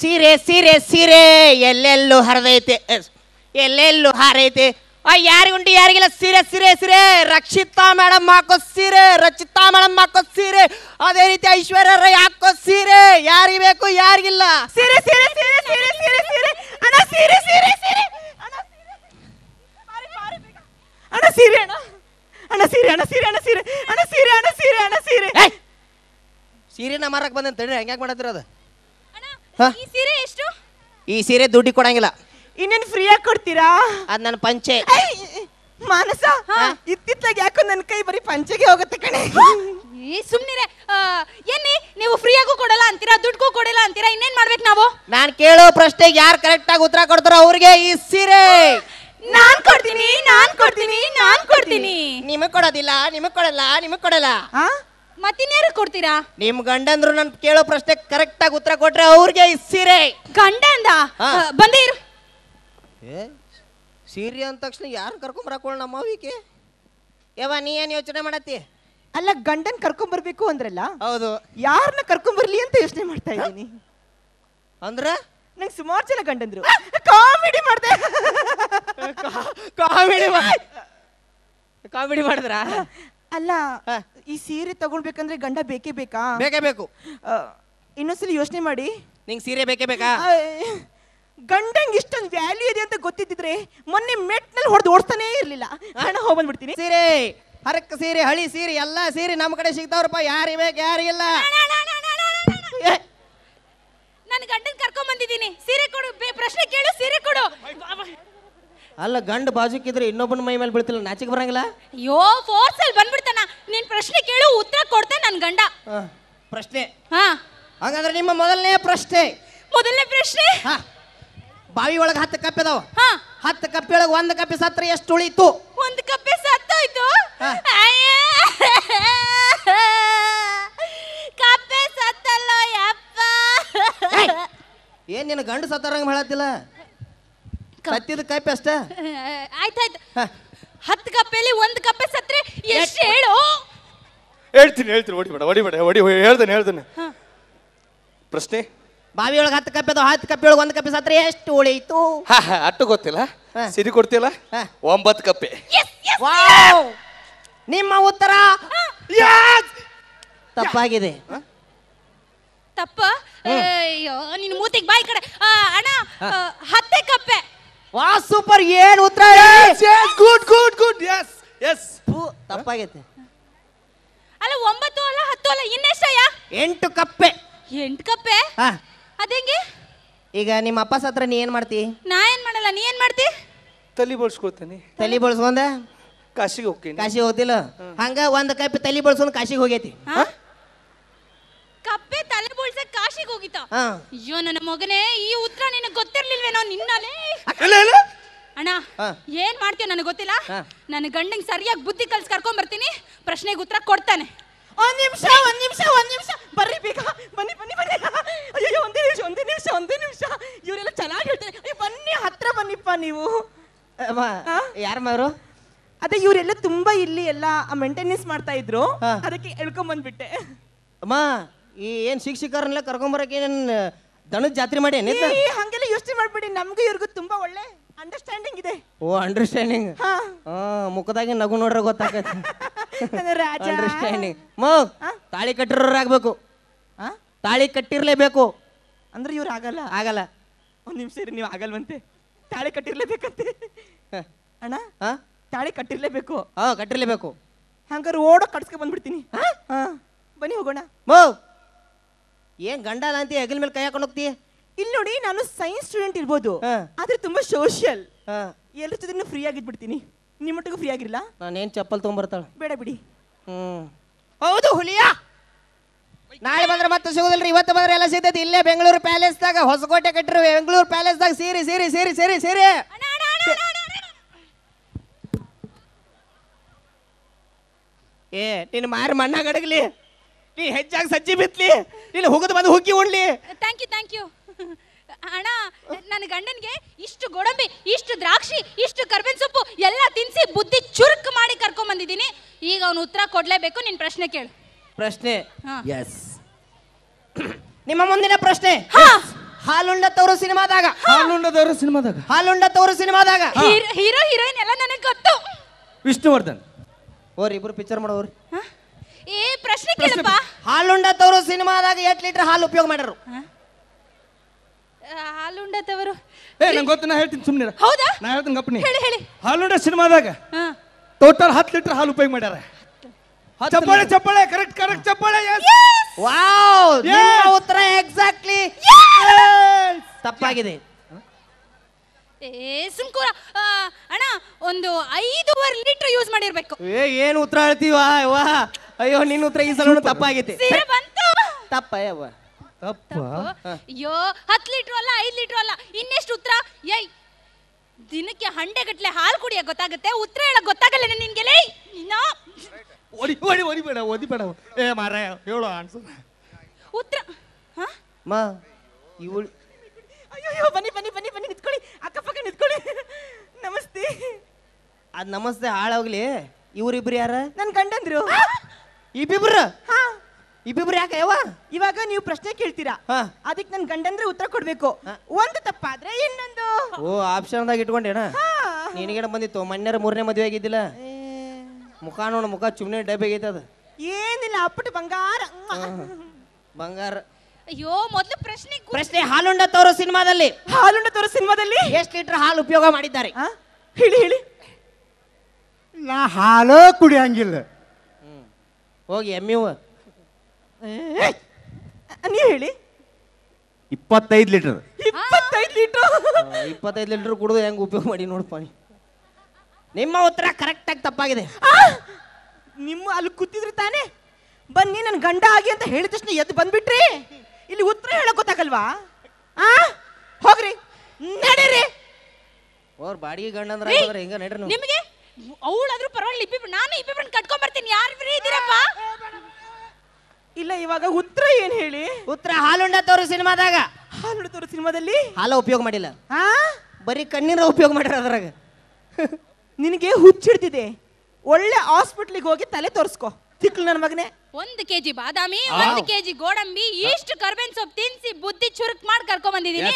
ಸೀರೆ ಸೀರೆ ಸೀರೆ ಎಲ್ಲೆಲ್ಲೂ ಹರಿದೈತೆ ಎಲ್ಲೆಲ್ಲೂ ಹಾರೈತೆ ಅಯ್ಯ ಯಾರಿಗುಂಡಿ ಯಾರಿಗಿಲ್ಲ ಸೀರೆ ಸೀರೆ ಸೀರೆ ರಕ್ಷಿತಾ ಮೇಡಮ್ ಹಾಕೋ ಸೀರೆ ರಕ್ಷಿತಾ ಮೇಡಮ್ ಹಾಕೋ ಸೀರೆ ಅದೇ ರೀತಿ ಐಶ್ವರ್ಯ ರೈ ಹಾಕೋ ಸೀರೆ ಯಾರಿಗೆ ಬೇಕು ಯಾರಿಗಿಲ್ಲ ಸೀರೆ ಸೀರೆ ಸೀರೆ ಸೀರೆ ಸೀರೆ ಸೀರೆ ಅಣ್ಣ ಸೀರೆ ಸೀರೆ ಸೀರೆ ಅಣ್ಣ ಸೀರೆ ಅಣ್ಣ ಅಣ್ಣ ಸೀರೆ ಅಣ್ಣ ಸೀರೆ ಅಣ್ಣ ಸೀರೆ ಅಣ್ಣ ಸೀರೆ ಅಣ್ಣ ಸೀರೆ ಅಣ್ಣ ಸೀರೆ ಸೀರೆನ ಮಾರಕ್ ಬಂದಂತ ಹೇಳಿ ಹೆಂಗ್ಯಾಕೆ ಮಾಡತ್ತಿರೋದು ಈ ಸೀರೆ ಎಷ್ಟು ಈ ಸೀರೆ ದುಡ್ಡಿ ಕೊಡಂಗಿಲ್ಲ ಇನ್ನೇನ್ ಫ್ರೀಯಾಗಿ ಕೊಡ್ತೀರಾ ಅದು ನನ್ನ ಪಂಚೆ ಐ, ಮಾನಸ ಇತ್ತಿತ್ತಲಾಗ ಯಾಕೋ ನನ್ನ ಕೈ ಬರೀ ಪಂಚೆಗೆ ಹೋಗುತ್ತೆ ಕಣೆ ಈ ಸುಮ್ನಿರೆ ಆ, ಎನ್ನಿ ನೀವು ಫ್ರೀಯಾಗೂ ಕೊಡಲ್ಲ ಅಂತೀರಾ ದುಡ್ಗೂ ಕೊಡಲ್ಲ ಅಂತೀರಾ ಇನ್ನೇನ್ ಮಾಡ್ಬೇಕು ನಾವು ನಾನು ಕೇಳೋ ಪ್ರಶ್ನೆಗೆ ಯಾರು ಕರೆಕ್ಟ್ ಆಗಿ ಉತ್ತರ ಕೊಡ್ತಾರೋ ಅವ್ರಿಗೆ ಈ ಸೀರೆ ನಾನ್ ಕೊಡ್ತೀನಿ ನಾನ್ ಕೊಡ್ತೀನಿ ನಾನ್ ಕೊಡ್ತೀನಿ ನಿಮಗ್ ಕೊಡೋದಿಲ್ಲ ನಿಮಗ್ ಕೊಡಲ್ಲ ನಿಮಗ್ ಕೊಡಲ್ಲ ಆ? ಮತ್ತಿನ್ಯಾರ ಕೊಡ್ತೀರಾ ನಿಮ್ ಗಂಡಂದ್ರು ನನ್ ಕೇಳೋ ಪ್ರಶ್ನೆ ಕರೆಕ್ಟ್ ಆಗಿ ಉತ್ತರ ಕೊಟ್ರೆ ಅವ್ರಿಗೆ ಈ ಸೀರೆ ಗಂಡ ಅಂದ ಹಾ. ಬಂದೇ ಸೀರೆ ಅಂದ ತಕ್ಷಣ ಯಾರು ಕರ್ಕೊಂಬರಕೊಳ್ಳ ನಮ್ಮ ಅವಿಕೆ ಯವ್ವ ನೀ ಏನ್ ಯೋಚನೆ ಮಾಡತ್ತಿ ಅಲ್ಲ ಗಂಡನ್ ಕರ್ಕೊಂಡ್ ಬರ್ಬೇಕು ಅಂದ್ರಲ್ಲ ಹೌದು ಯಾರನ್ನ ಕರ್ಕೊಂಡ್ ಬರ್ಲಿ ಅಂತ ಯೋಚನೆ ಮಾಡ್ತಾ ಇದ್ದೀನಿ ಅಂದ್ರ ನಂಗೆ ಸುಮಾರು ಜನ ಗಂಡಂದ್ರು ಕಾಮಿಡಿ ಮಾಡ್ದೆ ಕಾಮಿಡಿ ಕಾಮಿಡಿ ಮಾಡಿದ್ರ ಅಲ್ಲ ಈ ಸೀರೆ ತಗೊಳ್ಬೇಕಂದ್ರೆ ಗಂಡ ಬೇಕೇ ಬೇಕಾ ಬೇಕೇ ಬೇಕು ಇನ್ನೊಂದ್ಸಲ ಯೋಚನೆ ಮಾಡಿ ನಿಂಗೆ ಸೀರೆ ಬೇಕೇ ಬೇಕಾ ಆ, ಇಷ್ಟೊಂದು ವ್ಯಾಲ್ಯೂ ಇದೆ ಅಂತ ಗೊತ್ತಿದ್ದಿದ್ರೆ ಮೊನ್ನೆ ಮೆಟ್ನಲ್ಲಿ ಹೊಡೆದು ಓಡಿಸ್ತಾನೆ ಇರ್ಲಿಲ್ಲ ಹಣ ಹೋಗ್ಬಂದ್ಬಿಡ್ತೀನಿ ಬಂದ್ಬಿಡ್ತೀನಿ ಸೀರೆ ಹರಕ್ ಸೀರೆ ಹಳಿ ಸೀರೆ ಎಲ್ಲ ಸೀರೆ ನಮ್ಮ ಕಡೆ ಸಿಗ್ತಾವ್ರಪ್ಪ ಯಾರಿ ಬೇಕು ಯಾರಿ ಇಲ್ಲ ಏ, ನನ್ನ ಗಂಡನ್ ಕರ್ಕೊಂಡ್ ಬಂದಿದ್ದೀನಿ ಸೀರೆ ಕೊಡು ಪ್ರಶ್ನೆ ಕೇಳು ಸೀರೆ ಕೊಡು ಅಲ್ಲ ಗಂಡ ಬಾಜುಕಿದ್ರೆ ಇನ್ನೊಬ್ಬನ ಮೈ ಮೇಲೆ ಬೀಳ್ತಿಲ್ಲ ನಾಚಿಕ್ ಬರಂಗಿಲ್ಲ ಅಯ್ಯೋ ಫೋರ್ಸ್ ಅಲ್ಲಿ ಬಂದ್ಬಿಡ್ತಾನ ನೀನ್ ಪ್ರಶ್ನೆ ಕೇಳು ಉತ್ತರ ಕೊಡ್ತೇನೆ ನನ್ ಗಂಡ ಪ್ರಶ್ನೆ ಹಾ ಹಂಗಂದ್ರೆ ನಿಮ್ಮ ಮೊದಲನೇ ಪ್ರಶ್ನೆ ಮೊದಲನೇ ಪ್ರಶ್ನೆ ಹಾ. ಬಾವಿ ಒಳಗೆ ಹತ್ತು ಕಪ್ ಇದಾವ ಹಾ ಹತ್ತು ಒಳಗೆ ಒಂದು ಕಪ್ಪಿ ಸತ್ರ ಎಷ್ಟು ಉಳಿತು ಒಂದು ಕಪ್ಪೆ ಸತ್ತೋಯ್ತು ಕಪ್ಪೆ ಸತ್ತಲ್ಲ ಯಪ್ಪ ಏನ್ ನಿನ್ನ ಗಂಡು ಸತ್ತಾರಂಗ ಹೇಳತ್ತಿಲ್ಲ ಕತ್ತಿದ ಕಪ್ ಅಷ್ಟ ಆಯ್ತಾಯ್ತು ಹತ್ತು ಕಪ್ಪೆಲಿ ಒಂದು ಕಪ್ಪೆ ಸತ್ರೆ ಎಷ್ಟು ಹೇಳು ಹೇಳ್ತೀನಿ ಹೇಳ್ತೀನಿ ಓಡಿ ಹೊಡಿಬೇಡ ಹೊಡಿ ಹೇಳ್ತೇನೆ ಹೇಳ್ತೇನೆ ಪ್ರಶ್ನೆ ಬಾವಿಯೊಳಗೆ ಹತ್ತು ಕಪ್ಪೆ ಅದು ಹತ್ತು ಕಪ್ಪೆ ಒಳಗೆ ಒಂದು ಕಪ್ಪೆ ಸತ್ರೆ ಎಷ್ಟು ಉಳಿಯಿತು ಹಾ ಅಟ್ಟು ಗೊತ್ತಿಲ್ಲ ಸಿರಿ ಕೊಡ್ತಿಲ್ಲ ಒಂಬತ್ತು ಕಪ್ಪೆ ವಾವ್ ನಿಮ್ಮ ಉತ್ತರ ತಪ್ಪಾಗಿದೆ ತಪ್ಪ ಅಯ್ಯೋ ನಿನ್ನ ಮೂತಿಗೆ ಬಾಯಿ ಕಡೆ ಅಣ್ಣ ಹತ್ತೆ ಕಪ್ಪೆ ವಾ ಸೂಪರ್ ಏನ್ ಉತ್ತರ good good good yes yes ತಪ್ಪಾಗೈತೆ ಅಲ್ಲ ಒಂಬತ್ತು ಅಲ್ಲ ಹತ್ತು ಅಲ್ಲ ಇನ್ನೆಷ್ಟಯ್ಯ ಎಂಟು ಕಪ್ಪೆ ಎಂಟು ಕಪ್ಪೆ ಹಾ ಅದೇಂಗೆ ಈಗ ನಿಮ್ಮ ಅಪ್ಪ ಸತ್ರ ನೀ ಏನ್ ಮಾಡ್ತಿ ನಾ ಏನ್ ಮಾಡಲ್ಲ ನೀ ಏನ್ ಮಾಡ್ತಿ ತಲಿ ಬಳಸ್ಕೊತೀನಿ ತಲಿ ಬಳಸ್ಕೊಂಡ ಕಾಶಿಗೆ ಹೋಗ್ತೀನಿ ಕಾಶಿಗೆ ಹೋಗ್ತಿಲ್ಲ ಹಂಗ ಒಂದ್ ಕಪ್ಪೆ ತಲಿ ಬಳಸ್ಕೊಂಡು ಕಾಶಿಗೆ ಹೋಗೈತಿ ಅಂತ ಹಾ. ಅಯ್ಯೋ ನನ್ನ ಮಗನೇ ಈ ಉತ್ತರ ನಿನಗೆ ಗೊತ್ತಿರ್ಲಿಲ್ವೇನೋ ನಿನ್ನಲೇ ಅಣ್ಣ ಏನ್ ಮಾಡ್ತೀಯ ನನಗೆ ಗೊತ್ತಿಲ್ಲ ಹಾ. ನನ್ನ ಗಂಡಂಗ್ ಸರಿಯಾಗಿ ಬುದ್ಧಿ ಕಲ್ಸಿ ಕರ್ಕೊಂಡ್ ಬರ್ತೀನಿ ಪ್ರಶ್ನೆಗೆ ಉತ್ತರ ಕೊಡ್ತಾನೆ ಒಂದ್ ನಿಮಿಷ ಒಂದ್ ನಿಮಿಷ ಒಂದ್ ನಿಮಿಷ ಬರ್ರಿ ಬೇಗ ಬನ್ನಿ ಬನ್ನಿ ಬನ್ನಿ ಅಯ್ಯೋ ಒಂದೇ ನಿಮಿಷ ಒಂದೇ ನಿಮಿಷ ಒಂದೇ ನಿಮಿಷ ಇವರೆಲ್ಲ ಚೆನ್ನಾಗಿ ಹೇಳ್ತಾರೆ ಬನ್ನಿ ಹತ್ರ ಬನ್ನಿಪ್ಪ ನೀವು ಅಮ್ಮ, ಹಾ? ಯಾರಮ್ಮ ಅವರು ಅದೇ ಇವರೆಲ್ಲ ತುಂಬಾ ಇಲ್ಲಿ ಎಲ್ಲ ಮೇಂಟೆನೆನ್ಸ್ ಮಾಡ್ತಾ ಇದ್ರು ಅದಕ್ಕೆ ಎಳ್ಕೊಂಡ್ ಬಂದ್ಬಿಟ್ಟೆ ಅಮ್ಮ ಈ ಏನ್ ಶಿಕ್ಷಕರನ್ನೆಲ್ಲ ಕರ್ಕೊಂಬರಕ್ಕೆ ಏನೇನು ದನದ ಜಾತ್ರೆ ಮಾಡಿ ಹಂಗೆಲ್ಲ ಯೋಚನೆ ಮಾಡ್ಬೇಡಿ ನಮ್ಗೂ ಇವ್ರಿಗೂ ತುಂಬಾ ಒಳ್ಳೆ ಅಂಡರ್ಸ್ಟ್ಯಾಂಡಿಂಗ್ ಇದೆ ಓ ಅಂಡರ್ಸ್ಟ್ಯಾಂಡಿಂಗ್ ಹಾ ಮುಖದಾಗಿ ನಗು ನೋಡ್ರೆ ಗೊತ್ತಾಗತ್ತೆ ನನ್ನ ಅಂಡರ್ಸ್ಟ್ಯಾಂಡಿಂಗ್ ಮೋ ತಾಳಿ ಆಗಬೇಕು ಆ? ತಾಳಿ ಕಟ್ಟಿರ್ಲೇಬೇಕು ಅಂದ್ರೆ ಇವ್ರು ಆಗಲ್ಲ ಆಗಲ್ಲ ಒಂದು ನಿಮಿಷ ಇರಿ ನೀವು ಆಗಲ್ವಂತೆ ತಾಳಿ ಕಟ್ಟಿರ್ಲೇಬೇಕಂತೆ ಅಣ್ಣ ಹಾ ತಾಳಿ ಕಟ್ಟಿರ್ಲೇಬೇಕು ಹಾ ಕಟ್ಟಿರ್ಲೇಬೇಕು ಹಂಗಾರೆ ಓಡೋ ಕಟ್ಸ್ಕೊ ಬಂದ್ಬಿಡ್ತೀನಿ ಹಾ ಬನ್ನಿ ಹೋಗೋಣ ಮೋ ಏನ್ ಗಂಡಲ ಅಂತ ಹೆಗಲ ಮೇಲೆ ಕೈ ಹಾಕೊಂಡು ಹೋಗ್ತಿ ಇಲ್ಲಿ ನೋಡಿ ನಾನು ಸೈನ್ಸ್ ಸ್ಟೂಡೆಂಟ್ ಇರ್ಬೋದು ಆದ್ರೆ ತುಂಬಾ ಸೋಷಿಯಲ್ ಎಲ್ಲರ ಜೊತೆ ಫ್ರೀ ಆಗಿದ್ಬಿಡ್ತೀನಿ ನಿಮ್ಮ ಮಟ್ಟಿಗೂ ಫ್ರೀ ಆಗಿರಲ್ಲ ನಾನೇನ್ ಚಪ್ಪಲ್ ತೊಗೊಂಬರ್ತಾಳ ಬೇಡ ಬಿಡಿ ಹ್ಮ್ ಹೌದು ಹುಲಿಯ ನಾಳೆ ಬಂದ್ರೆ ಮತ್ತೆ ಸಿಗುದಿಲ್ರಿ ಇವತ್ತು ಬಂದ್ರೆ ಎಲ್ಲ ಸಿಗ್ತೈತಿ ಇಲ್ಲೇ ಬೆಂಗಳೂರು ಪ್ಯಾಲೇಸ್ ಪ್ಯಾಲೇಸ್ದಾಗ ಹೊಸಕೋಟೆ ಕಟ್ಟಿರು ಬೆಂಗಳೂರು ಪ್ಯಾಲೇಸ್ ದಾಗ ಸೀರಿ ಸೀರಿ ಸೀರಿ ಸೀರಿ ಸೀರಿ ಏ ನಿನ್ ಮಾರಿ ಮಣ್ಣ ಗಡಗಲಿ ನೀ ಹೆಜ್ಜಾಗ ಸಜ್ಜಿ ಬಿತ್ಲಿ ಇಲ್ಲಿ ಹೋಗೋದು ಬಂದು ಹುಗ್ಗಿ ಓಡ್ಲಿ ಥ್ಯಾಂಕ್ ಯು ಥ್ಯಾಂಕ್ ಯು ಅಣ್ಣ ನನ್ನ ಗಂಡನಿಗೆ ಇಷ್ಟು ಗೋಡಂಬಿ ಇಷ್ಟು ದ್ರಾಕ್ಷಿ ಇಷ್ಟು ಕರ್ಬೇವಿನ ಸೊಪ್ಪು ಎಲ್ಲ ತಿನ್ಸಿ ಬುದ್ಧಿ ಚುರುಕ್ ಮಾಡಿ ಕರ್ಕೊಂಡ್ ಬಂದಿದ್ದೀನಿ ಈಗ ಅವನು ಉತ್ತರ ಕೊಡ್ಲೇಬೇಕು ನಿನ್ ಪ್ರಶ್ನೆ ಕೇಳು ಪ್ರಶ್ನೆ ಎಸ್ ನಿಮ್ಮ ಮುಂದಿನ ಪ್ರಶ್ನೆ ಹಾ ಹಾಲುಂಡ ತವರು ಸಿನಿಮಾದಾಗ ಹಾಲುಂಡದವರು ಸಿನಿಮಾದಾಗ ಹಾಲುಂಡ ತವರು ಸಿನಿಮಾದಾಗ ಹೀರೋ ಹೀರೋಯಿನ್ ಎಲ್ಲ ನನಗೆ ಗೊತ್ತು ವಿಷ್ಣುವರ್ಧನ್ ಓರಿ ಇಬ್ರು ಪಿಕ್ಚರ್ ಮಾಡೋರಿ ಹಾ? ಏ ಪ್ರಶ್ನೆ ಕೇಳಪ್ಪ ತವರು ಸಿನಿಮಾದಾಗ ಎಟ್ ಲೀಟರ್ ಹಾಲು ಉಪಯೋಗ ಮಾಡ್ಯಾರು ಹಾಲುಂಡ ತವರು ಏ ನಂಗೆ ಗೊತ್ತು ನಾ ಹೇಳ್ತೀನಿ ಸುಮ್ಮನೆ ಹೌದಾ ನಾ ಹೇಳ್ತೀನಿ ಗಪ್ನಿ ಹೇಳಿ ಹೇಳಿ ಹಾಲುಂಡ ಸಿನಿಮಾದಾಗ ಟೋಟಲ್ ಹತ್ತು ಲೀಟರ್ ಹಾಲು ಉಪಯೋಗ ಮಾಡ್ಯಾರ ಚಪ್ಪಳೆ ಚಪ್ಪಳೆ ಕರೆಕ್ಟ್ ಕರೆಕ್ಟ್ ಚಪ್ಪಾಳೆ ವಾವ್ ಉತ್ತರ ಎಕ್ಸಾಕ್ಟ್ಲಿ ತಪ್ಪಾಗಿದೆ ಏ ಸುಮ್ಕೂರ ಆ, ಅಣ್ಣ ಒಂದು ಐದೂವರೆ ಲೀಟರ್ ಯೂಸ್ ಮಾಡಿರ್ಬೇಕು ಏ ಏನು ಉತ್ತರ ಹೇಳ್ತೀವ ಅಯ್ಯೋ ನಿನ್ ಉತ್ತರ ಈ ಸಲ ತಪ್ಪಾಗೈತಿ ಬಂತು ತಪ್ಪ ತಪ್ಪ ಅಯ್ಯೋ ಹತ್ತು ಲೀಟರ್ ಅಲ್ಲ ಐದು ಲೀಟರ್ ಅಲ್ಲ ಇನ್ನೆಷ್ಟು ಉತ್ತರ ಏಯ್ ದಿನಕ್ಕೆ ಹಂಡೆ ಗಟ್ಲೆ ಹಾಲು ಕುಡಿಯೋ ಗೊತ್ತಾಗುತ್ತೆ ಉತ್ತರ ಹೇಳಕ್ ಗೊತ್ತಾಗಲ್ಲ ನಿನ್ಗೆ ಲೇ ಇನ್ನ ಓಡಿ ಓಡಿ ಓಡಿ ಬೇಡ ಓದಿ ಬೇಡ ಏ ಮಾರಾಯ ಹೇಳು ಆನ್ಸರ್ ಉತ್ತರ ಹಾ ಮಾ ಇವಳು ಅಯ್ಯೋ ಬನ್ನಿ ಬನ್ನಿ ಬನ್ನಿ ಬನ್ನಿ ನಿಂತ್ಕೊಳ್ಳಿ ಅಕ್ಕಪಕ್ಕ ನಿಂತ್ಕೊಳ್ಳಿ ನಮಸ್ತೆ ಅದ್ ನಮಸ್ತೆ ಹಾಳಾಗ್ಲಿ ಇವ್ರಿಬ್ರು ಯಾರ ನನ್ನ ಗಂಡಂದ್ರು ಇಬ್ಬಿಬ್ರು ಹಾ ಇಬ್ಬಿಬ್ರು ಯಾಕೆ ಯಾವ ಇವಾಗ ನೀವು ಪ್ರಶ್ನೆ ಕೇಳ್ತೀರಾ ಅದಕ್ಕೆ ನನ್ನ ಗಂಡಂದ್ರೆ ಉತ್ತರ ಕೊಡ್ಬೇಕು ಒಂದು ತಪ್ಪಾದ್ರೆ ಇನ್ನೊಂದು ಓ ಆಪ್ಷನ್ ಆಪ್ಷನ್ದಾಗ ಇಟ್ಕೊಂಡೇನ ಹಾ. ನಿನಗೇನ ಬಂದಿತ್ತು ಮನ್ನರ ಮೂರನೇ ಮದುವೆ ಆಗಿದ್ದಿಲ್ಲ ಮುಖ ನೋಡ ಮುಖ ಚುಮ್ನೆ ಡಬ್ಬಿ ಆಗೈತೆ ಅದು ಏನಿಲ್ಲ ಅಪ್ಪಟ ಬಂಗಾರ ಬಂಗಾರ ಅಯ್ಯೋ ಮೊದಲು ಪ್ರಶ್ನೆ ಪ್ರಶ್ನೆ ಹಾಲುಂಡ ತವರು ಸಿನಿಮಾದಲ್ಲಿ ಹಾಲುಂಡ ತೋರೋ ಸಿನಿಮಾದಲ್ಲಿ ಎಷ್ಟು ಲೀಟರ್ ಹಾಲು ಉಪಯೋಗ ಮಾಡಿದ್ದಾರೆ ಹೇಳಿ ಹೇಳಿ ನಾ ಹಾಲು ಕುಡಿಯಂಗಿಲ್ಲ ಹೋಗಿ ಎಮ್ಮಿವು ನೀವು ಹೇಳಿ ಇಪ್ಪತ್ತೈದು ಲೀಟರ್ ಇಪ್ಪತ್ತೈದು ಲೀಟರ್ ಇಪ್ಪತ್ತೈದು ಲೀಟರ್ ಕುಡಿದು ಹೆಂಗ್ ಉಪಯೋಗ ಮಾಡಿ ನೋಡಪ್ಪ ನಿಮ್ಮ ಉತ್ತರ ಕರೆಕ್ಟ್ ಆಗಿ ತಪ್ಪಾಗಿದೆ ನಿಮ್ಮ ಅಲ್ಲಿ ಕೂತಿದ್ರಿ ತಾನೇ ಬನ್ನಿ ನನ್ನ ಗಂಡ ಆಗಿ ಅಂತ ಹೇಳಿದ ತಕ್ಷಣ ಎದ್ದು ಬಂದ್ಬಿಟ್ರಿ ಇಲ್ಲಿ ಉತ್ತರ ಹೇಳಕ್ ಗೊತ್ತಾಗಲ್ವಾ ಆ ಹೋಗ್ರಿ ನಡೀರಿ ಅವ್ರ ಬಾಡಿಗೆ ಗಂಡ ಅಂದ್ರೆ ಹೆಂಗ ನಡ್ರಿ ನಿಮ್ಗೆ ನಿಮಗೆ ಅವಳಾದ್ರೂ ಪರವಾಗಿಲ್ಲ ಇಬ್ಬಿಬ್ರು ನಾನು ಇಬ್ಬಿಬ್ರನ್ನ ಕಟ್ಕೊಂಡ್ ಬರ್ತೀನಿ ಯಾರು ಫ್ರೀ ಇದ್ದೀರಪ್ಪ ಇಲ್ಲ ಇವಾಗ ಉತ್ತರ ಏನ್ ಹೇಳಿ ಉತ್ತರ ಹಾಲುಂಡ ತೋರು ಸಿನಿಮಾದಾಗ ಹಾಲುಂಡ ತೋರು ಸಿನಿಮಾದಲ್ಲಿ ಹಾಲ ಉಪಯೋಗ ಮಾಡಿಲ್ಲ ಆ ಬರೀ ಕಣ್ಣೀರ ಉಪಯೋಗ ಮಾಡ್ಯಾರ ಅದ್ರಾಗ ನಿನಗೆ ಹುಚ್ಚಿಡ್ತಿದೆ ಒಳ್ಳೆ ಹಾಸ್ಪಿಟ್ಲಿಗೆ ಹೋಗಿ ತಲೆ ತೋರಿಸ್ಕೋ ತಿಕ್ಲು ನನ್ನ ಮಗನೇ ಒಂದು ಕೆಜಿ ಬಾದಾಮಿ ಒಂದು ಕೆಜಿ ಗೋಡಂಬಿ ಇಷ್ಟು ಕರ್ಬೇನ್ ಸೊಪ್ಪು ತಿನ್ಸಿ ಬುದ್ಧಿ ಚುರುಕ್ ಮಾಡಿ ಕರ್ಕೊಂಡ್ ಬಂದಿದ್ದೀನಿ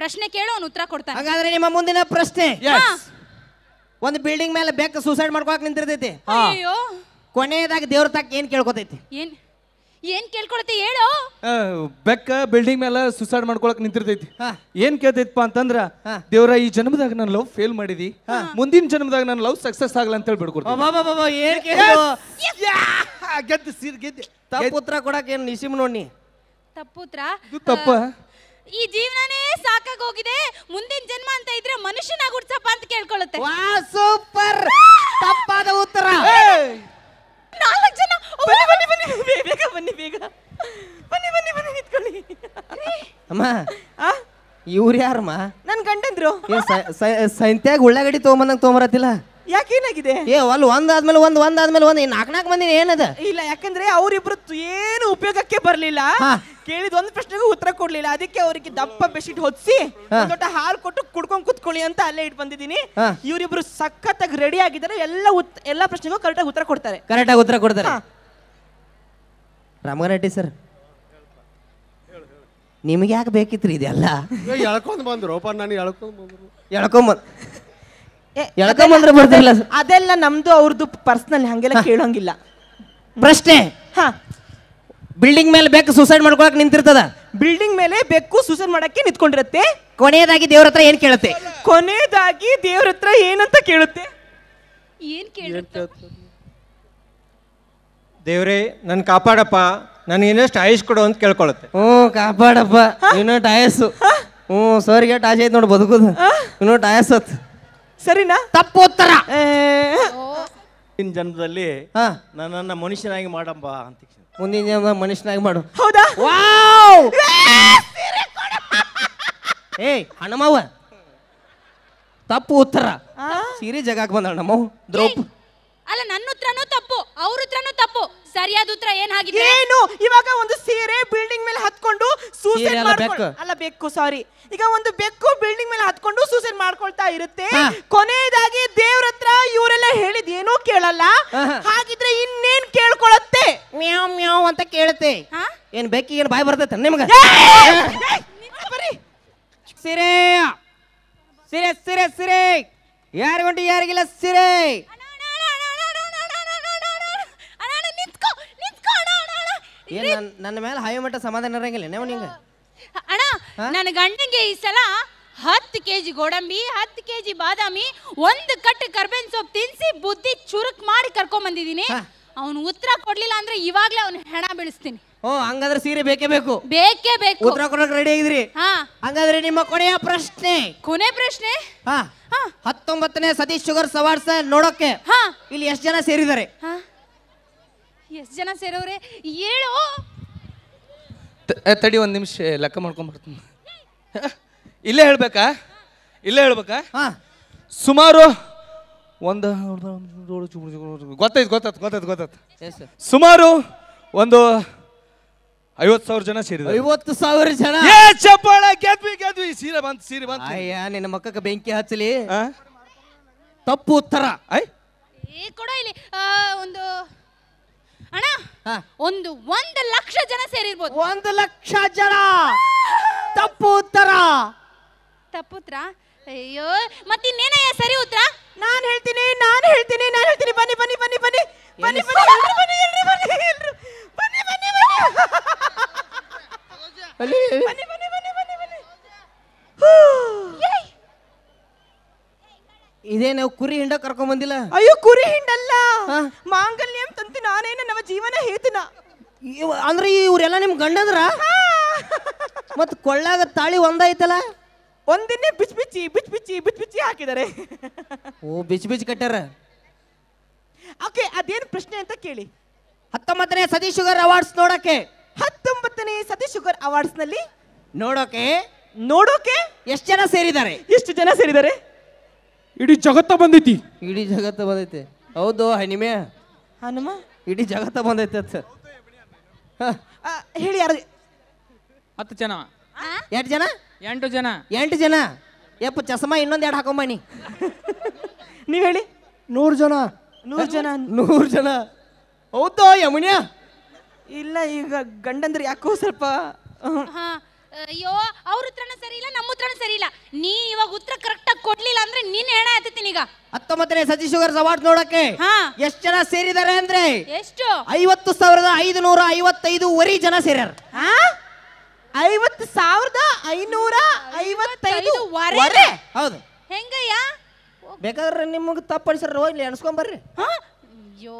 ಪ್ರಶ್ನೆ ಕೇಳು ಅವ್ನು ಉತ್ತರ ಕೊಡ್ತಾನೆ ಹಾಗಾದ್ರೆ ನಿಮ್ಮ ಮುಂದಿನ ಪ್ರಶ್ನೆ ಒಂದು ಬಿಲ್ಡಿಂಗ್ ಮೇಲೆ ಬೆಕ್ಕ ಸೂಸೈಡ್ ಮಾಡ್ಕೊಳಕ್ ನಿಂತಿರ್ತೈತಿ ಅಯ್ಯೋ ಕೊನೆಯದಾಗ ದೇವ್ರ ತಕ್ಕ ಏನ್ ಕೇಳ್ಕೊತೈತಿ ಏನ್ ಏನ್ ಕೇಳ್ಕೊಳತಿ ಹೇಳು ಬೆಕ್ಕ ಬಿಲ್ಡಿಂಗ್ ಮೇಲೆ ಸುಸೈಡ್ ಮಾಡ್ಕೊಳಕ್ ನಿಂತಿರ್ತೈತಿ ಹಾ. ಏನ್ ಕೇಳ್ತೈತಪ್ಪ ಅಂತಂದ್ರ ದೇವ್ರ ಈ ಜನ್ಮದಾಗ ನಾನು ಲವ್ ಫೇಲ್ ಮಾಡಿದಿ ಮುಂದಿನ ಜನ್ಮದಾಗ ನಾನು ಲವ್ ಸಕ್ಸಸ್ ಆಗಲ್ಲ ಅಂತ ಹೇಳಿ ಗೆದ್ದು ತಪ್ಪು ಉತ್ತರ ಕೊಡಕ್ಕೆ ಏನ್ ನೋಡಿ ತಪ್ಪುತ್ರ ತಪ್ಪ ಈ ಜೀವನನೇ ಸಾಕಾಗಿ ಹೋಗಿದೆ ಮುಂದಿನ ಜನ್ಮ ಅಂತ ಇದ್ರೆ ಮನುಷ್ಯನಾಗ ಹುಡ್ಸಪ್ಪ ಅಂತ ಕೇಳ್ಕೊಳ್ಳುತ್ತೆ ವಾ ಸೂಪರ್ ತಪ್ಪಾದ ಉತ್ತರ ನಾಲ್ಕು ಜನ ಬನ್ನಿ ಬನ್ನಿ ಬನ್ನಿ ಬೇಗ ಬನ್ನಿ ಬೇಗ ಬನ್ನಿ ಬನ್ನಿ ಬನ್ನಿ ನಿತ್ಕೊಳ್ಳಿ ಅಮ್ಮ ಆ ಇವ್ರು ಯಾರಮ್ಮ ನನ್ನ ಗಂಡಂದ್ರು ಏನ್ ಸೈ- ಸೈ- ಸೈಂತ್ಯಾಗ ಉಳ್ಳಾಗಡ್ಡಿ ತೊಗೊಂಬಂದಂಗೆ ತೊಗೊಂಬರತ್ತಿಲ್ಲ ಯಾಕೆ ಏನಾಗಿದೆ ಏ ಅಲ್ಲಿ ಒಂದಾದ್ಮೇಲೆ ಒಂದ್ ಒಂದಾದ್ಮೇಲೆ ಒಂದ್ ನಾಲ್ಕು ನಾಲ್ಕು ಮಂದಿ ಏನದ ಇಲ್ಲ ಯಾಕಂದ್ರೆ ಅವರಿಬ್ರು ಏನು ಉಪಯೋಗಕ್ಕೆ ಬರ್ಲಿಲ್ಲ ಕೇಳಿದ ಒಂದ್ ಪ್ರಶ್ನೆಗೂ ಉತ್ತರ ಕೊಡ್ಲಿಲ್ಲ ಅದಕ್ಕೆ ಅವರಿಗೆ ದಪ್ಪ ಬೆಡ್ಶೀಟ್ ಹೊದಿಸಿ ದೊಡ್ಡ ಹಾಲು ಕೊಟ್ಟು ಕುಡ್ಕೊಂಡ್ ಕುತ್ಕೊಳ್ಳಿ ಅಂತ ಅಲ್ಲೇ ಇಟ್ ಇವ್ರಿಬ್ರು ಸಖತ್ ಆಗಿ ರೆಡಿ ಆಗಿದ್ದಾರೆ ಎಲ್ಲ ಎಲ್ಲ ಪ್ರಶ್ನೆಗೂ ಕರೆಕ್ಟಾಗಿ ಉತ್ತರ ಕೊಡ್ತಾರೆ ಕರೆಕ್ಟಾಗಿ ಉತ್ತರ ಕೊಡ್ತಾರೆ ರಾಮಗನಟ್ಟಿ ಸರ್ ನಿಮ್ಗೆ ಯಾಕೆ ಬೇಕಿತ್ರಿ ಇದೆಲ್ಲ ಎಳ್ಕೊಂಡು ಬಂದ್ರು ಎಳ್ಕೊಂಡ್ ಬಂದ್ರು ಎಳ್ಕೊಂಡ್ ಬಂದ್ರು ಬರ್ತಿಲ್ಲ ಅದೆಲ್ಲ ನಮ್ದು ಅವ್ರದ್ದು ಪರ್ಸ್ನಲ್ ಹಂಗೆಲ್ಲ ಕೇಳೋಂಗಿಲ್ಲ ಪ್ರಶ್ನೆ ಹಾ ಬಿಲ್ಡಿಂಗ್ ಮೇಲೆ ಬೆಕ್ಕು ಸೂಸೈಡ್ ಮಾಡ್ಕೊಳಕ್ ನಿಂತಿರ್ತದ ಬಿಲ್ಡಿಂಗ್ ಮೇಲೆ ಬೆಕ್ಕು ಸೂಸೈಡ್ ಮಾಡಕ್ಕೆ ನಿಂತ್ಕೊಂಡಿರತ್ತೆ ಕೊನೆಯದಾಗಿ ದೇವ್ರ ಹತ್ರ ಏನ್ ಕೇಳುತ್ತೆ ಕೊನೆಯದಾಗಿ ದೇವ್ರ ಹತ್ರ ಏನಂತ ಕೇಳುತ್ತೆ ಏನ್ ಕೇಳುತ್ತೆ ದೇವರೇ ನನ್ ಕಾಪಾಡಪ್ಪ ನನ್ ಇನ್ನಷ್ಟು ಆಯುಷ್ ಕೊಡು ಅಂತ ಕೇಳ್ಕೊಳತ್ತೆ ಹ್ಞೂ ಕಾಪಾಡಪ್ಪ ಇನ್ನಷ್ಟು ಆಯಸ್ಸು ಹ್ಞೂ ಸೋರಿಗೆ ಟಾಚ್ ಐತ್ ನೋಡಿ ಬದುಕುದು ಇನ್ನೊಟ್ಟು ಆಯಸ್ಸತ್ತು ಸರಿನಾ ತಪ್ಪು ಉತ್ತರ ಮುಂದಿನ ಜನ್ಮದಲ್ಲಿ ನನ್ನನ್ನ ಮನುಷ್ಯನಾಗಿ ಮಾಡಂಬ ಅಂತ ಮುಂದಿನ ಜನ ಮನುಷ್ಯನಾಗಿ ಮಾಡು ಹೌದಾ ವಾವ್ ಏಯ್ ತಪ್ಪು ಉತ್ತರ ಸೀರೆ ಜಗಾಕ್ ಬಂದ ಅಲ್ಲ ನನ್ನ ಉತ್ತರನೂ ತಪ್ಪು ಅವ್ರ ತಪ್ಪು ಸರಿಯಾದ ಉತ್ತರ ಏನ್ ಹಾಗಿದೆ ಏನು ಇವಾಗ ಒಂದು ಸೀರೆ ಬಿಲ್ಡಿಂಗ್ ಮೇಲೆ ಹತ್ಕೊಂಡು ಸೂಸೈಡ್ ಮಾಡ್ಕೊಂಡು ಅಲ್ಲ ಬೆಕ್ಕು ಸಾರಿ ಈಗ ಒಂದು ಬೆಕ್ಕು ಬಿಲ್ಡಿಂಗ್ ಮೇಲೆ ಹತ್ಕೊಂಡು ಸೂಸೈಡ್ ಮಾಡ್ಕೊಳ್ತಾ ಇರುತ್ತೆ ಕೊನೆಯದಾಗಿ ದೇವ್ರ ಹತ್ರ ಇವರೆಲ್ಲ ಹೇಳಿದ ಏನೂ ಕೇಳಲ್ಲ ಹಾಗಿದ್ರೆ ಇನ್ನೇನ್ ಕೇಳ್ಕೊಳತ್ತೆ ಮ್ಯಾವ್ ಮ್ಯಾವ್ ಅಂತ ಕೇಳುತ್ತೆ ಏನ್ ಬೆಕ್ಕಿಗೆ ಏನ್ ಬಾಯ್ ಬರ್ತೈತೆ ನಿಮ್ಗೆ ಸಿರೇ ಸೀರೆ ಸೀರೆ ಸೀರೆ ಯಾರಿಗೊಂಟು ಯಾರಿಗಿಲ್ಲ ಸೀರೆ ಏನ್ ನನ್ನ ಮೇಲೆ ಹಾಯೋ ಮಟ್ಟ ಸಮಾಧಾನ ಇರಂಗಿಲ್ಲ ನೀವು ಅಣ್ಣ ನನ್ನ ಗಂಡನಿಗೆ ಈ ಸಲ ಹತ್ತು ಕೆ ಜಿ ಗೋಡಂಬಿ ಹತ್ತು ಕೆ ಜಿ ಬಾದಾಮಿ ಒಂದು ಕಟ್ಟು ಕರ್ಬೇನ್ ಸೊಪ್ಪು ತಿನ್ಸಿ ಬುದ್ಧಿ ಚುರುಕ್ ಮಾಡಿ ಕರ್ಕೊಂಡ್ ಬಂದಿದ್ದೀನಿ ಅವನು ಉತ್ತರ ಕೊಡ್ಲಿಲ್ಲ ಅಂದ್ರೆ ಇವಾಗ್ಲೇ ಅವ್ನ ಹೆಣ ಬೆಳೆಸ್ತೀನಿ ಓ ಹಂಗಾದ್ರೆ ಸೀರೆ ಬೇಕೇ ಬೇಕು ಬೇಕೇ ಬೇಕು ಉತ್ತರ ಕೊಡಕ್ ರೆಡಿ ಆಗಿದ್ರಿ ಹಾ ಹಂಗಾದ್ರೆ ನಿಮ್ಮ ಕೊನೆಯ ಪ್ರಶ್ನೆ ಕೊನೆ ಪ್ರಶ್ನೆ ಹಾ ಹಾ ಹತ್ತೊಂಬತ್ತನೇ ಸತೀಶ್ ಶುಗರ್ ಅವಾರ್ಡ್ಸ್ ನೋಡೋಕೆ ಹಾ ಇಲ್ಲಿ ಎಷ್ಟು ಜನ ಸೇರಿದ್ದಾರೆ ಎಷ್ಟು ಜನ ಸೇರೋರೆ ಏಳು ತಡಿ ಒಂದು ನಿಮಿಷ ಲೆಕ್ಕ ಮಾಡ್ಕೊಂಡ್ಬರ್ತೀನಿ ಇಲ್ಲೇ ಹೇಳ್ಬೇಕಾ ಇಲ್ಲೇ ಹೇಳ್ಬೇಕಾ ಸುಮಾರು ಒಂದು ಗೊತ್ತಾಯ್ತು ಗೊತ್ತಾಯ್ತು ಗೊತ್ತಾಯ್ತು ಗೊತ್ತಾಯ್ತು ಸುಮಾರು ಒಂದು ಐವತ್ತು ಸಾವಿರ ಜನ ಸೇರಿದ ಐವತ್ತು ಸಾವಿರ ಜನ ಚಪ್ಪಾಳ ಗೆದ್ವಿ ಗೆದ್ವಿ ಸೀರೆ ಬಂತು ಸೀರೆ ಬಂತು ಅಯ್ಯ ನಿನ್ನ ಮಕ್ಕಕ್ಕೆ ಬೆಂಕಿ ಹಚ್ಚಲಿ ತಪ್ಪು ಉತ್ತರ ಐ ಕೊಡ ಇಲ್ಲಿ ಒಂದು ಅಣ್ಣ ಒಂದು ಒಂದು ಲಕ್ಷ ಜನ ಸೇರಿರ್ಬೋದು ಒಂದು ಲಕ್ಷ ಜನ ತಪ್ಪು ಉತ್ತರ ತಪ್ಪು ಉತ್ತರ ಅಯ್ಯೋ ಮತ್ತಿನ್ನೇನಯ್ಯ ಸರಿ ಉತ್ತರ ನಾನು ಹೇಳ್ತೀನಿ ನಾನು ಹೇಳ್ತೀನಿ ನಾನು ಹೇಳ್ತೀನಿ ಬನ್ನಿ ಬನ್ನಿ ಬನ್ನಿ ಬನ್ನಿ ಬನ್ನಿ ಬನ್ನಿ ಎಲ್ರು ಬನ್ನಿ ಎಲ್ರು ಬನ್ನಿ ಎಲ್ರು ಬನ್ನಿ ಬನ್ನಿ ಬನ್ನಿ ಬನ್ನಿ ಬನ್ನಿ ಬನ್ನಿ ಬನ್ನಿ ಬನ್ನಿ ಇದೇ ಕುರಿ ಹಿಂಡ ಕರ್ಕೊಂಡ್ ಬಂದಿಲ್ಲ ಅಯ್ಯೋ ಕುರಿ ಹಿಂಡಲ್ಲ ಮಾಂಗಲ್ಯಂ ತಂತಿ ನಾನೇನ ನಮ್ಮ ಜೀವನ ಹೇತನ ಇವ್- ಅಂದ್ರೆ ಇವ್ರೆಲ್ಲ ನಿಮ್ ಗಂಡದ್ರ ಮತ್ ಕೊಳ್ಳಾಗ ತಾಳಿ ಒಂದಾಯ್ತಲ್ಲ ಒಂದಿನ್ನೇ ಬಿಚ್ ಬಿಚ್ಚಿ ಬಿಚ್ ಬಿಚ್ಚಿ ಬಿಚ್ ಬಿಚ್ಚಿ ಹಾಕಿದಾರೆ ಓ ಬಿಚ್ ಬಿಚ್ ಕಟ್ಟಾರ ಓಕೆ ಅದೇನು ಪ್ರಶ್ನೆ ಅಂತ ಕೇಳಿ ಹತ್ತೊಂಬತ್ತನೇ ಸತಿ ಶುಗರ್ ಅವಾರ್ಡ್ಸ್ ನೋಡಕ್ಕೆ ಹತ್ತೊಂಬತ್ತನೇ ಸತಿ ಶುಗರ್ ಅವಾರ್ಡ್ಸ್ ನಲ್ಲಿ ನೋಡೋಕೆ ನೋಡೋಕೆ ಎಷ್ಟು ಜನ ಸೇರಿದ್ದಾರೆ ಎಷ್ಟು ಜನ ಸೇರಿದ್ದಾರೆ ಇಡೀ ಜಗತ್ತ ಬಂದೈತಿ ಇಡೀ ಜಗತ್ತ ಬಂದೈತಿ ಹೌದು ಹನಿಮೆ ಹನುಮ ಇಡೀ ಜಗತ್ತ ಬಂದೈತೆ ಅತ್ತ ಹೇಳಿ ಯಾರು ಹತ್ತು ಜನ ಎಂಟು ಜನ ಎಂಟು ಜನ ಎಂಟು ಜನ ಯಪ್ಪ ಚಸ್ಮಾ ಇನ್ನೊಂದು ಎರಡು ಹಾಕೊಂಬಣಿ ನೀವ್ ಹೇಳಿ ನೂರು ಜನ ನೂರು ಜನ ನೂರು ಜನ ಹೌದು ಯಮುನಿಯ ಇಲ್ಲ ಈಗ ಗಂಡಂದ್ರೆ ಯಾಕೋ ಸ್ವಲ್ಪ ಅಯ್ಯೋ ಅವ್ರ ಉತ್ರನ ಸರಿಯಿಲ್ಲ ನಮ್ಮ ಉತ್ರನ ಸರಿ ಇಲ್ಲ ನೀ ಇವಾಗ ಉತ್ತರ ಕರೆಕ್ಟ್ ಆಗಿ ಕೊಡ್ಲಿಲ್ಲ ಅಂದ್ರೆ ನಿನ್ ಹೆಣ ಹತ್ತೀನಿ ಈಗ ಹತ್ತೊಂಬತ್ತನೇ ಸತೀಶ್ ಶುಗರ್ ಅವಾರ್ಡ್ ನೋಡಕ್ಕೆ ಹಾ. ಎಷ್ಟ್ ಜನ ಸೇರಿದ್ದಾರೆ ಅಂದ್ರೆ ಎಷ್ಟು ಐವತ್ತು ಸಾವಿರದ ಐದುನೂರ ಐವತ್ತೈದು ವರಿ ಜನ ಸೇರ್ಯಾರ ಹಾ ಐವತ್ತು ಸಾವಿರದ ಐನೂರ ಐವತ್ತೈದು ವರೆ. ಹೌದು ಹೆಂಗಯ್ಯ ಬೇಕಾದ್ರೆ ನಿಮಗೆ ರೋ ಹೋಗ್ಲಿ ಎಣಸ್ಕೊಂಡ್ ಬರ್ರಿ ಹಾ? ಅಯ್ಯೋ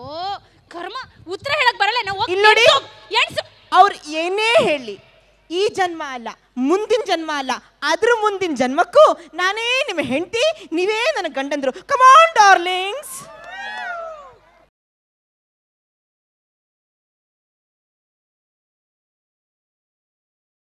ಕರ್ಮ ಉತ್ತರ ಹೇಳಕ್ ಬರಲ್ಲ ನಾವು ಇಲ್ಲಿ ನೋಡಿ. ಎಣ್ಸು ಅವ್ರು ಏನೇ ಹೇಳಿ ಈ ಜನ್ಮ ಅಲ್ಲ ಮುಂದಿನ ಜನ್ಮ ಅಲ್ಲ ಅದ್ರ ಮುಂದಿನ ಜನ್ಮಕ್ಕೂ ನಾನೇ ನಿಮ್ಮ ಹೆಂಡತಿ ನೀವೇ ನನ್ನ ಗಂಡಂದರು ಕಮಾನ್ ಡಾರ್ಲಿಂಗ್ಸ್